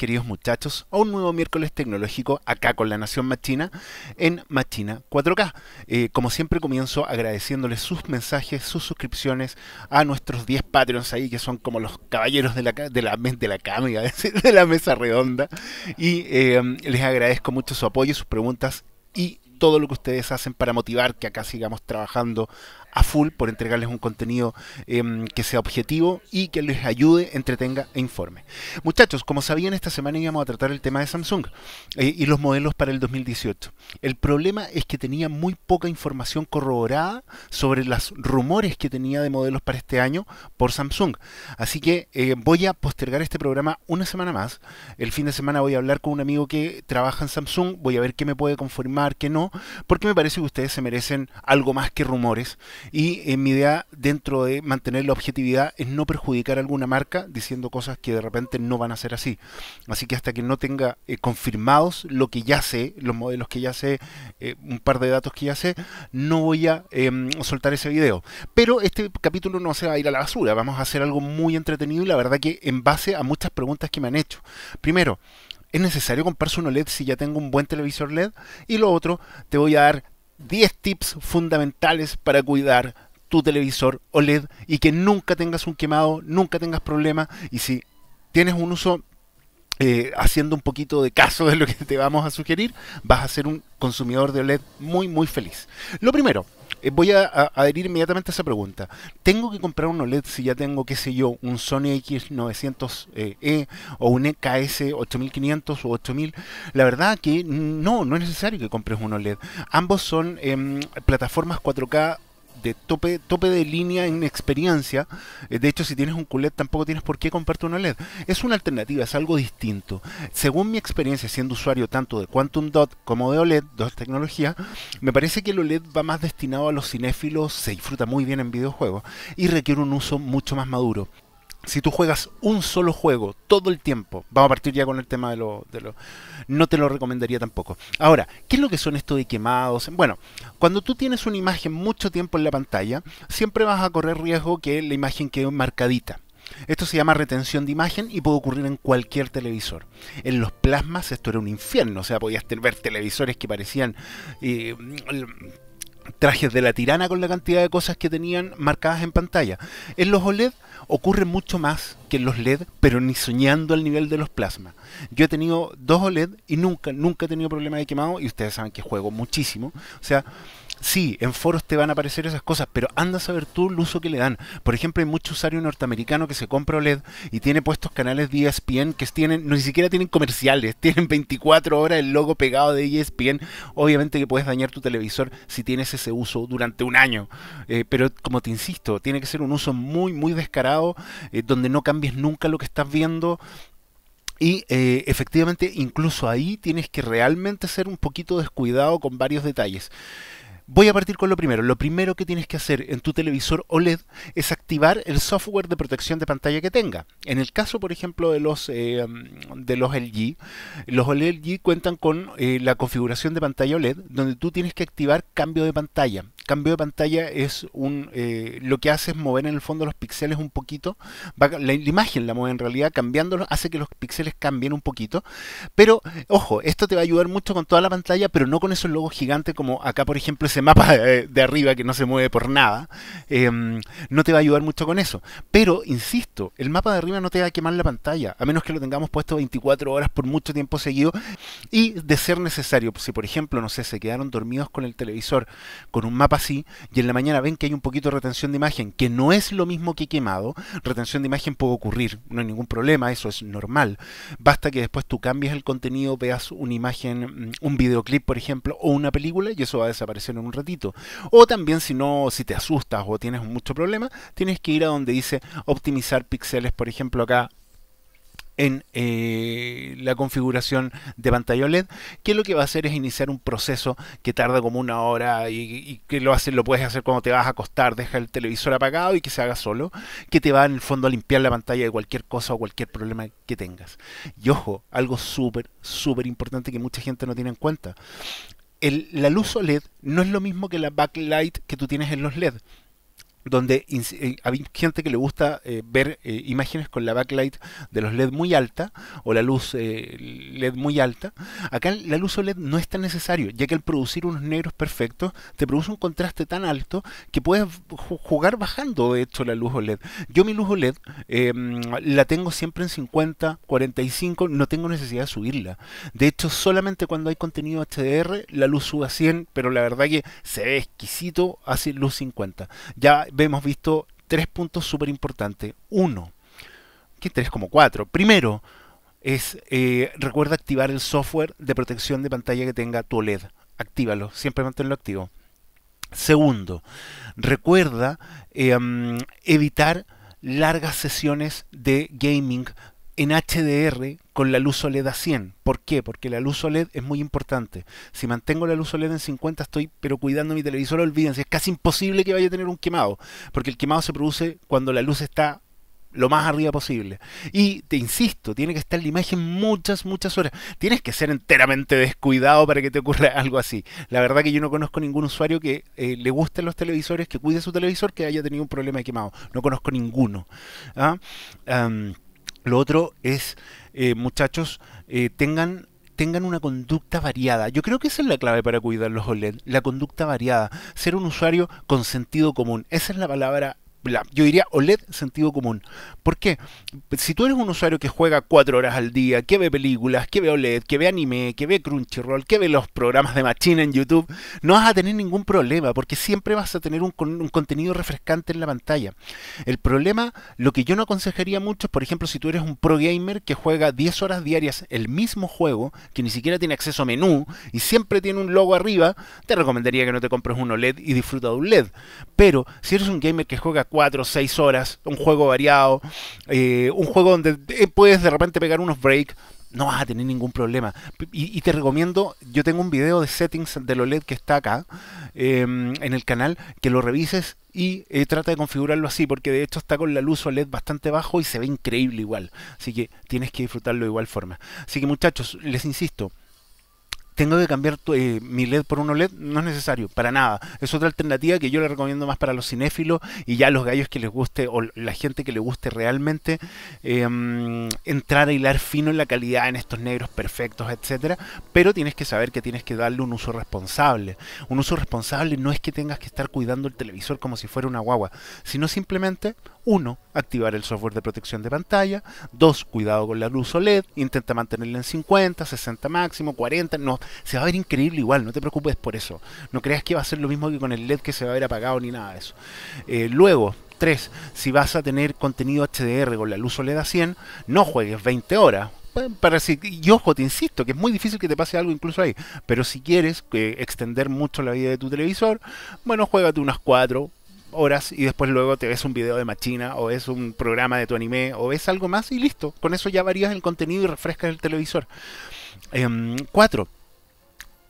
queridos muchachos, a un nuevo miércoles tecnológico acá con la Nación Machina en Machina 4K. Eh, como siempre comienzo agradeciéndoles sus mensajes, sus suscripciones a nuestros 10 Patreons ahí que son como los caballeros de la, de de la mesa redonda. Y eh, les agradezco mucho su apoyo, sus preguntas y todo lo que ustedes hacen para motivar que acá sigamos trabajando a full por entregarles un contenido em, que sea objetivo y que les ayude, entretenga e informe. Muchachos, como sabían, esta semana íbamos a tratar el tema de Samsung eh, y los modelos para el 2018. El problema es que tenía muy poca información corroborada sobre los rumores que tenía de modelos para este año por Samsung. Así que eh, voy a postergar este programa una semana más. El fin de semana voy a hablar con un amigo que trabaja en Samsung, voy a ver qué me puede confirmar, qué no porque me parece que ustedes se merecen algo más que rumores. Y en eh, mi idea dentro de mantener la objetividad es no perjudicar a alguna marca diciendo cosas que de repente no van a ser así. Así que hasta que no tenga eh, confirmados lo que ya sé, los modelos que ya sé, eh, un par de datos que ya sé, no voy a em, soltar ese video. Pero este capítulo no se va a ir a la basura, vamos a hacer algo muy entretenido y la verdad que en base a muchas preguntas que me han hecho. Primero, ¿Es necesario comprarse un OLED si ya tengo un buen televisor LED? Y lo otro, te voy a dar 10 tips fundamentales para cuidar tu televisor OLED y que nunca tengas un quemado, nunca tengas problemas. Y si tienes un uso eh, haciendo un poquito de caso de lo que te vamos a sugerir, vas a ser un consumidor de OLED muy, muy feliz. Lo primero, eh, voy a, adherir inmediatamente a esa pregunta. ¿Tengo que comprar un OLED si ya tengo, qué sé yo, un Sony X900E o un EKS 8500 o 8000? La verdad que no, no es necesario que compres un OLED. Ambos son em, plataformas 4K de tope, tope de línea en experiencia. Eh, de hecho, si tienes un QLED tampoco tienes por qué comprarte un OLED. Es una alternativa, es algo distinto. Según mi experiencia siendo usuario tanto de Quantum Dot como de OLED, dos tecnologías, me parece que el OLED va más destinado a los cinéfilos, se disfruta muy bien en videojuegos y requiere un uso mucho más maduro si tú juegas un solo juego todo el tiempo, vamos a partir ya con el tema de lo, de lo, No te lo recomendaría tampoco. Ahora, ¿qué es lo que son esto de quemados? Bueno, cuando tú tienes una imagen mucho tiempo en la pantalla, siempre vas a correr riesgo que la imagen quede marcadita. Esto se llama retención de imagen y puede ocurrir en cualquier televisor. En los plasmas esto era un infierno, o sea, podías ver televisores que parecían eh, trajes de la tirana con la cantidad de cosas que tenían marcadas en pantalla. En los OLED ocurre mucho más que en los LED, pero ni soñando al nivel de los plasmas. Yo he tenido dos OLED y nunca, nunca he tenido problema de quemado y ustedes saben que juego muchísimo. O sea, sí, en foros te van a aparecer esas cosas, pero anda a saber tú el uso que le dan. Por ejemplo, hay mucho usuario norteamericano que se compra OLED y tiene puestos canales de ESPN que tienen, no ni siquiera tienen comerciales, tienen 24 horas el logo pegado de ESPN. Obviamente que puedes dañar tu televisor si tienes ese uso durante un año. Eh, pero como te insisto, tiene que ser un uso muy, muy descarado, eh, donde no cambies nunca lo que estás viendo. Y eh, efectivamente, incluso ahí tienes que realmente ser un poquito descuidado con varios detalles. Voy a partir con lo primero. Lo primero que tienes que hacer en tu televisor OLED es activar el software de protección de pantalla que tenga. En el caso, por ejemplo, de los, eh, de los LG, los OLED LG cuentan con eh, la configuración de pantalla OLED, donde tú tienes que activar cambio de pantalla cambio de pantalla es un eh, lo que hace es mover en el fondo los píxeles un poquito. la, imagen la mueve en realidad, cambiándolo, hace que los píxeles cambien un poquito. Pero, ojo, esto te va a ayudar mucho con toda la pantalla, pero no con esos logos gigantes como acá, por ejemplo, ese mapa de, eh, arriba que no se mueve por nada. Em, no te va a ayudar mucho con eso. Pero, insisto, el mapa de arriba no te va a quemar la pantalla, a menos que lo tengamos puesto 24 horas por mucho tiempo seguido. Y de ser necesario, si por ejemplo, no sé, se quedaron dormidos con el televisor, con un mapa y en la mañana ven que hay un poquito de retención de imagen, que no es lo mismo que quemado, retención de imagen puede ocurrir, no hay ningún problema, eso es normal. Basta que después tú cambies el contenido, veas una imagen, mm, un videoclip, por ejemplo, o una película, y eso va a desaparecer en un ratito. O también si no, si te asustas o tienes mucho problema, tienes que ir a donde dice optimizar píxeles, por ejemplo, acá en eh, la configuración de pantalla OLED, que lo que va a hacer es iniciar un proceso que tarda como una hora y, que lo, lo puedes hacer cuando te vas a acostar, deja el televisor apagado y que se haga solo, que te va en el fondo a limpiar la pantalla de cualquier cosa o cualquier problema que tengas. Y ojo, algo súper, súper importante que mucha gente no tiene en cuenta. la luz OLED no es lo mismo que la backlight que tú tienes en los LED donde eh, hay gente que le gusta eh, ver eh, imágenes con la backlight de los LED muy alta o la luz LED muy alta. Acá la luz OLED no es tan necesario, ya que al producir unos negros perfectos te produce un contraste tan alto que puedes jugar bajando de hecho la luz OLED. Yo mi luz OLED la tengo siempre en 50, 45, no tengo necesidad de subirla. De hecho, solamente cuando hay contenido HDR la luz sube a 100, pero la verdad que se ve exquisito hace luz 50. Ya hemos visto tres puntos súper importantes. Uno, que tres como cuatro. Primero, es eh, recuerda activar el software de protección de pantalla que tenga tu OLED. Actívalo, siempre manténlo activo. Segundo, recuerda eh, evitar largas sesiones de gaming en HDR con la luz OLED a 100. ¿Por qué? Porque la luz OLED es muy importante. Si mantengo la luz OLED en 50 estoy pero cuidando mi televisor, olvídense, es casi imposible que vaya a tener un quemado, porque el quemado se produce cuando la luz está lo más arriba posible. Y te insisto, tiene que estar la imagen muchas, muchas horas. Tienes que ser enteramente descuidado para que te ocurra algo así. La verdad que yo no conozco ningún usuario que eh, le gusten los televisores, que cuide su televisor, que haya tenido un problema de quemado. No conozco ninguno. ¿Ah? Lo otro es, eh, muchachos, eh, tengan tengan una conducta variada. Yo creo que esa es la clave para cuidar los OLED, la conducta variada, ser un usuario con sentido común. Esa es la palabra yo diría OLED sentido común. ¿Por qué? Si tú eres un usuario que juega cuatro horas al día, que ve películas, que ve OLED, que ve anime, que ve Crunchyroll, que ve los programas de machine en YouTube, no vas a tener ningún problema porque siempre vas a tener un, un contenido refrescante en la pantalla. El problema, lo que yo no aconsejaría mucho es, por ejemplo, si tú eres un pro gamer que juega 10 horas diarias el mismo juego, que ni siquiera tiene acceso a menú y siempre tiene un logo arriba, te recomendaría que no te compres un OLED y disfruta de un LED. Pero si eres un gamer que juega 4 o 6 horas, un juego variado, eh, un juego donde eh, puedes de repente pegar unos breaks, no vas a tener ningún problema. Y, te recomiendo, yo tengo un video de settings de OLED que está acá em, en el canal, que lo revises y eh, trata de configurarlo así, porque de hecho está con la luz OLED bastante bajo y se ve increíble igual. Así que tienes que disfrutarlo de igual forma. Así que muchachos, les insisto, tengo que cambiar eh, mi LED por un OLED, no es necesario, para nada. Es otra alternativa que yo le recomiendo más para los cinéfilos y ya los gallos que les guste o la gente que le guste realmente em, entrar a hilar fino en la calidad, en estos negros perfectos, etcétera. Pero tienes que saber que tienes que darle un uso responsable. Un uso responsable no es que tengas que estar cuidando el televisor como si fuera una guagua, sino simplemente 1. Activar el software de protección de pantalla. 2. Cuidado con la luz OLED. Intenta mantenerla en 50, 60 máximo, 40. No, se va a ver increíble igual, no te preocupes por eso. No creas que va a ser lo mismo que con el LED que se va a ver apagado ni nada de eso. Eh, luego, 3. Si vas a tener contenido HDR con la luz OLED a 100, no juegues 20 horas para si, y ojo, te insisto, que es muy difícil que te pase algo incluso ahí. Pero si quieres eh, extender mucho la vida de tu televisor, bueno, juégate unas 4 horas y después luego te ves un video de Machina o ves un programa de tu anime o ves algo más y listo. Con eso ya varías el contenido y refrescas el televisor. Em, cuatro.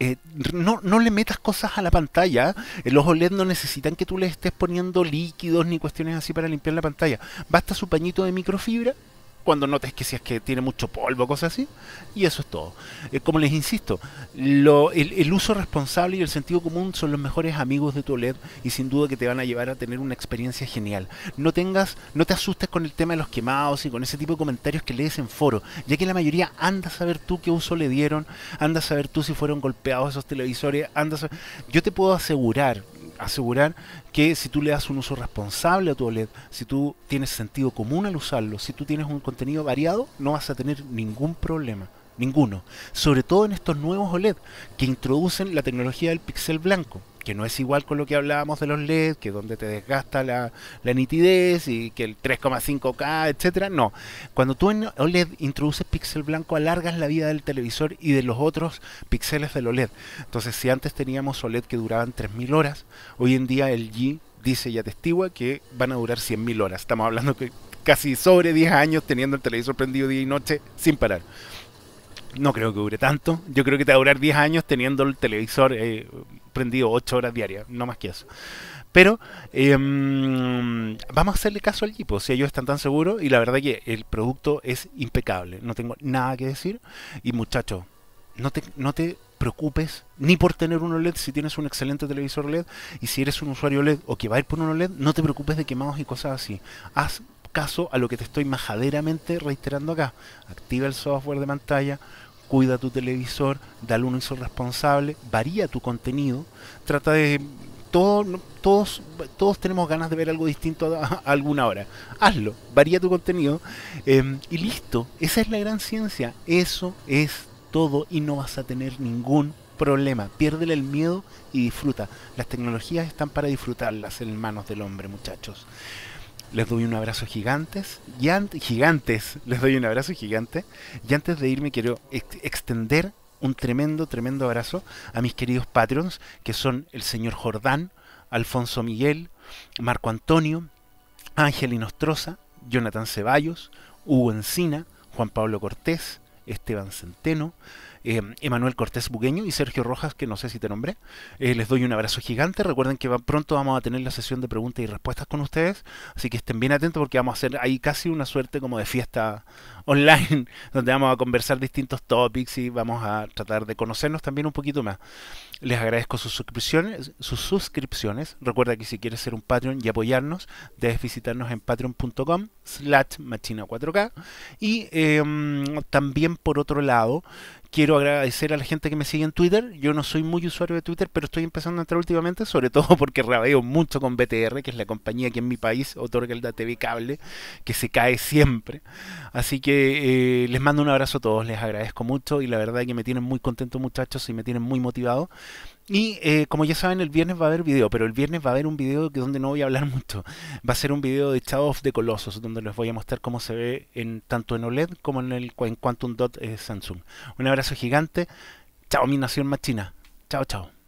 Eh, no, no, le metas cosas a la pantalla. los OLED no necesitan que tú le estés poniendo líquidos ni cuestiones así para limpiar la pantalla. Basta su pañito de microfibra cuando notes que si es que tiene mucho polvo, cosas así. Y eso es todo. Eh, como les insisto, el, uso responsable y el sentido común son los mejores amigos de tu LED y sin duda que te van a llevar a tener una experiencia genial. No tengas, no te asustes con el tema de los quemados y con ese tipo de comentarios que lees en foro, ya que la mayoría anda a saber tú qué uso le dieron, anda a saber tú si fueron golpeados esos televisores, andas. Yo te puedo asegurar, asegurar que si tú le das un uso responsable a tu OLED, si tú tienes sentido común al usarlo, si tú tienes un contenido variado, no vas a tener ningún problema. Ninguno. Sobre todo en estos nuevos OLED que introducen la tecnología del pixel blanco que no es igual con lo que hablábamos de los LED, que donde te desgasta la, nitidez y que el 3,5K, etcétera. No, cuando tú en OLED introduces píxel blanco, alargas la vida del televisor y de los otros píxeles del OLED. Entonces, si antes teníamos OLED que duraban 3000 horas, hoy en día el G dice y atestigua que van a durar 100.000 horas. Estamos hablando que casi sobre 10 años teniendo el televisor prendido día y noche sin parar no creo que dure tanto. Yo creo que te va a durar 10 años teniendo el televisor eh, prendido 8 horas diarias, no más que eso. Pero em, vamos a hacerle caso al equipo, si ellos están tan seguros y la verdad que el producto es impecable, no tengo nada que decir. Y muchachos, no te, no te preocupes ni por tener un OLED si tienes un excelente televisor LED y si eres un usuario LED o que va a ir por un OLED, no te preocupes de quemados y cosas así. Haz caso a lo que te estoy majaderamente reiterando acá. Activa el software de pantalla, cuida tu televisor, dale un uso responsable, varía tu contenido, trata de... todos, todos tenemos ganas de ver algo distinto a, alguna hora. Hazlo, varía tu contenido em, y listo. Esa es la gran ciencia. Eso es todo y no vas a tener ningún problema. Piérdele el miedo y disfruta. Las tecnologías están para disfrutarlas en manos del hombre, muchachos les doy un abrazo gigantes, gigantes, les doy un abrazo gigante. Y antes de irme quiero extender un tremendo, tremendo abrazo a mis queridos patrons, que son el señor Jordán, Alfonso Miguel, Marco Antonio, Ángel Inostroza, Jonathan Ceballos, Hugo Encina, Juan Pablo Cortés, Esteban Centeno, eh, Emanuel Cortés Bugueño y Sergio Rojas, que no sé si te nombré. Eh, les doy un abrazo gigante. Recuerden que pronto vamos a tener la sesión de preguntas y respuestas con ustedes, así que estén bien atentos porque vamos a hacer ahí casi una suerte como de fiesta online, donde vamos a conversar distintos topics y vamos a tratar de conocernos también un poquito más. Les agradezco sus suscripciones, sus suscripciones. Recuerda que si quieres ser un Patreon y apoyarnos, debes visitarnos en patreon.com slash machina4k. Y em, también por otro lado, quiero agradecer a la gente que me sigue en Twitter. Yo no soy muy usuario de Twitter, pero estoy empezando a entrar últimamente, sobre todo porque rabeo mucho con BTR, que es la compañía que en mi país otorga el DATV cable, que se cae siempre. Así que eh, les mando un abrazo a todos, les agradezco mucho y la verdad es que me tienen muy contento muchachos y me tienen muy motivado. Y eh, como ya saben, el viernes va a haber video, pero el viernes va a haber un video que donde no voy a hablar mucho. Va a ser un video de Chao de Colosos, donde les voy a mostrar cómo se ve en tanto en OLED como en el en Quantum Dot de eh, Samsung. Un abrazo gigante. Chao, mi nación más china. Chao, chao.